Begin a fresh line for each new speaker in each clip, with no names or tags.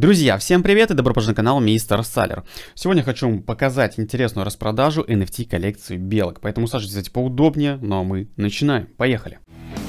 Друзья, всем привет и добро пожаловать на канал Мистер Салер. Сегодня хочу вам показать интересную распродажу NFT коллекции белок, поэтому сажитесь поудобнее, ну а мы начинаем. Поехали! Поехали!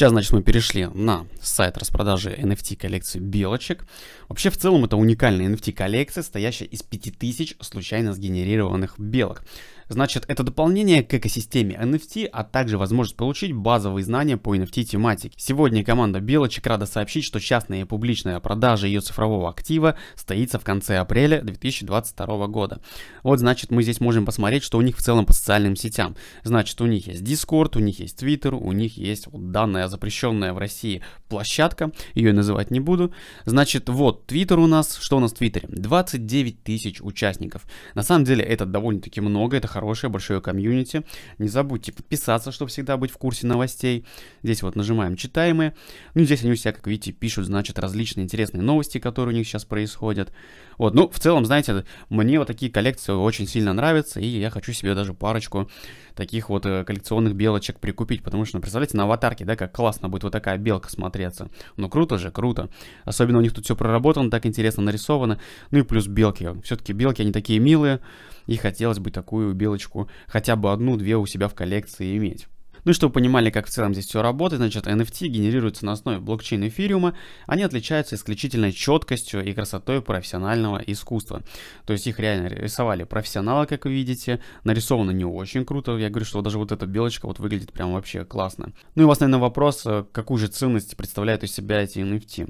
Сейчас, значит, мы перешли на сайт распродажи NFT коллекции белочек. Вообще, в целом, это уникальная NFT коллекция, стоящая из 5000 случайно сгенерированных белок. Значит, это дополнение к экосистеме NFT, а также возможность получить базовые знания по NFT тематике. Сегодня команда белочек рада сообщить, что частная и публичная продажа ее цифрового актива стоится в конце апреля 2022 года. Вот, значит, мы здесь можем посмотреть, что у них в целом по социальным сетям. Значит, у них есть Discord, у них есть Twitter, у них есть вот данная запрещенная в России площадка, ее называть не буду. Значит, вот, Твиттер у нас, что у нас в Твиттере? 29 тысяч участников. На самом деле это довольно-таки много, это хорошее большое комьюнити. Не забудьте подписаться, чтобы всегда быть в курсе новостей. Здесь вот нажимаем читаемые. Ну, здесь они у себя, как видите, пишут, значит, различные интересные новости, которые у них сейчас происходят. Вот, ну, в целом, знаете, мне вот такие коллекции очень сильно нравятся, и я хочу себе даже парочку таких вот э, коллекционных белочек прикупить, потому что, ну, представляете, на аватарке, да, как классно будет вот такая белка смотреться. Ну, круто же, круто. Особенно у них тут все проработано, так интересно нарисовано. Ну и плюс белки. Все-таки белки, они такие милые, и хотелось бы такую белочку хотя бы одну-две у себя в коллекции иметь. Ну и чтобы понимали, как в целом здесь все работает, значит NFT генерируется на основе блокчейна эфириума, они отличаются исключительно четкостью и красотой профессионального искусства. То есть их реально рисовали профессионалы, как вы видите, нарисовано не очень круто, я говорю, что даже вот эта белочка вот выглядит прям вообще классно. Ну и у вас, наверное, вопрос, э, какую же ценность представляют из себя эти NFT.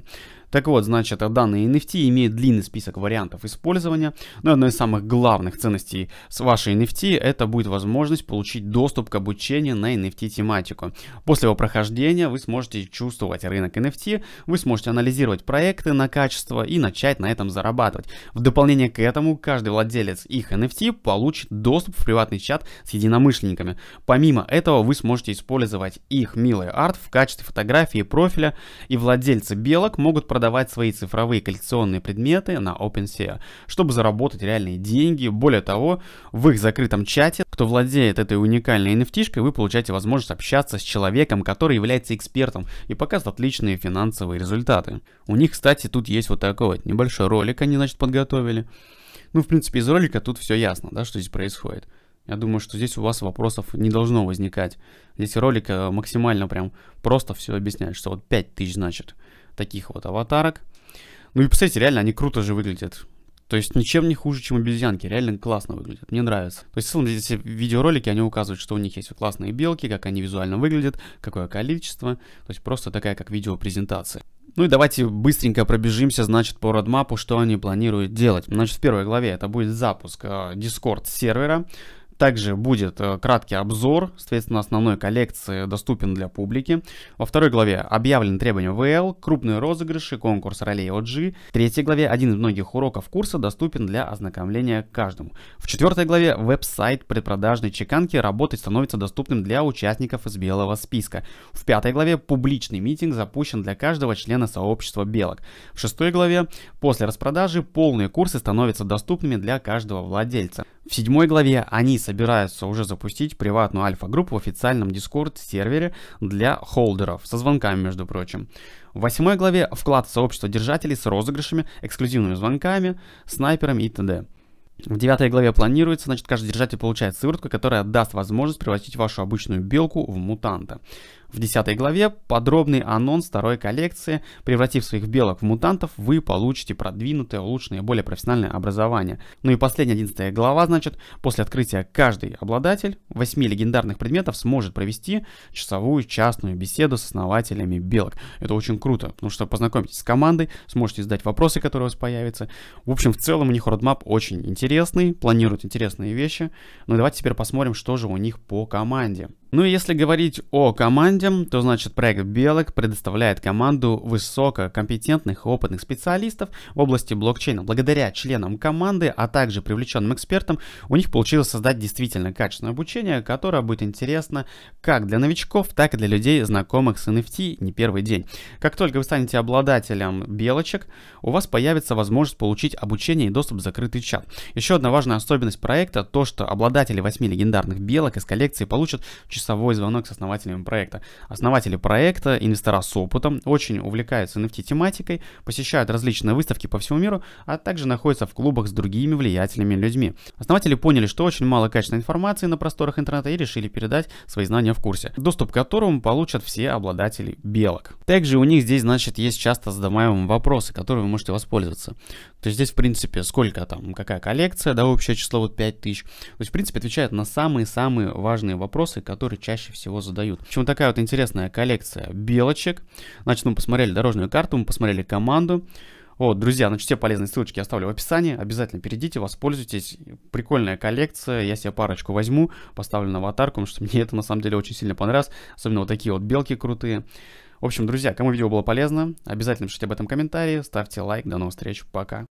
Так вот, значит, данные NFT имеют длинный список вариантов использования, но ну, одной из самых главных ценностей с вашей NFT это будет возможность получить доступ к обучению на NFT тематику. После его прохождения вы сможете чувствовать рынок NFT, вы сможете анализировать проекты на качество и начать на этом зарабатывать. В дополнение к этому каждый владелец их NFT получит доступ в приватный чат с единомышленниками. Помимо этого вы сможете использовать их милый арт в качестве фотографии профиля и владельцы белок могут продавать продавать свои цифровые коллекционные предметы на OpenSea, чтобы заработать реальные деньги. Более того, в их закрытом чате, кто владеет этой уникальной nft вы получаете возможность общаться с человеком, который является экспертом и показывает отличные финансовые результаты. У них, кстати, тут есть вот такой вот небольшой ролик, они, значит, подготовили. Ну, в принципе, из ролика тут все ясно, да, что здесь происходит. Я думаю, что здесь у вас вопросов не должно возникать. Здесь ролик э, максимально прям просто все объясняет, что вот 5000, значит, таких вот аватарок. Ну и посмотрите, реально они круто же выглядят. То есть ничем не хуже, чем обезьянки. Реально классно выглядят. Мне нравится. То есть, в целом, здесь видеоролики, они указывают, что у них есть классные белки, как они визуально выглядят, какое количество. То есть, просто такая, как видеопрезентация. Ну и давайте быстренько пробежимся, значит, по родмапу, что они планируют делать. Значит, в первой главе это будет запуск э, Discord сервера. Также будет э, краткий обзор, соответственно, основной коллекции доступен для публики. Во второй главе объявлены требования ВЛ, крупные розыгрыши, конкурс ролей OG. В третьей главе один из многих уроков курса доступен для ознакомления каждому. В четвертой главе веб-сайт предпродажной чеканки работать становится доступным для участников из белого списка. В пятой главе публичный митинг запущен для каждого члена сообщества белок. В шестой главе после распродажи полные курсы становятся доступными для каждого владельца. В седьмой главе они собираются уже запустить приватную альфа-группу в официальном дискорд сервере для холдеров, со звонками, между прочим. В восьмой главе вклад сообщества держателей с розыгрышами, эксклюзивными звонками, снайперами и т.д. В девятой главе планируется, значит, каждый держатель получает сыворотку, которая даст возможность превратить вашу обычную белку в мутанта. В 10 главе подробный анонс второй коллекции. Превратив своих белок в мутантов, вы получите продвинутое, улучшенное, более профессиональное образование. Ну и последняя 11 глава, значит, после открытия каждый обладатель 8 легендарных предметов сможет провести часовую частную беседу с основателями белок. Это очень круто, потому ну что познакомитесь с командой, сможете задать вопросы, которые у вас появятся. В общем, в целом у них родмап очень интересный, планируют интересные вещи. Ну и давайте теперь посмотрим, что же у них по команде. Ну и если говорить о команде, то значит проект Белок предоставляет команду высококомпетентных и опытных специалистов в области блокчейна. Благодаря членам команды, а также привлеченным экспертам, у них получилось создать действительно качественное обучение, которое будет интересно как для новичков, так и для людей, знакомых с NFT не первый день. Как только вы станете обладателем белочек, у вас появится возможность получить обучение и доступ в закрытый чат. Еще одна важная особенность проекта, то что обладатели 8 легендарных белок из коллекции получат часовой звонок с основателями проекта. Основатели проекта, инвестора с опытом, очень увлекаются NFT-тематикой, посещают различные выставки по всему миру, а также находятся в клубах с другими влиятельными людьми. Основатели поняли, что очень мало качественной информации на просторах интернета и решили передать свои знания в курсе, доступ к которому получат все обладатели белок. Также у них здесь, значит, есть часто задаваемые вопросы, которые вы можете воспользоваться. То есть здесь, в принципе, сколько там, какая коллекция, да, общее число вот 5000. То есть, в принципе, отвечает на самые-самые важные вопросы, которые чаще всего задают. Почему такая вот интересная коллекция белочек? Значит, мы посмотрели дорожную карту, мы посмотрели команду. Вот, друзья, значит, все полезные ссылочки я оставлю в описании. Обязательно перейдите, воспользуйтесь. Прикольная коллекция. Я себе парочку возьму, поставлю на аватарку, потому что мне это на самом деле очень сильно понравилось. Особенно вот такие вот белки крутые. В общем, друзья, кому видео было полезно, обязательно пишите об этом комментарии, ставьте лайк, до новых встреч, пока.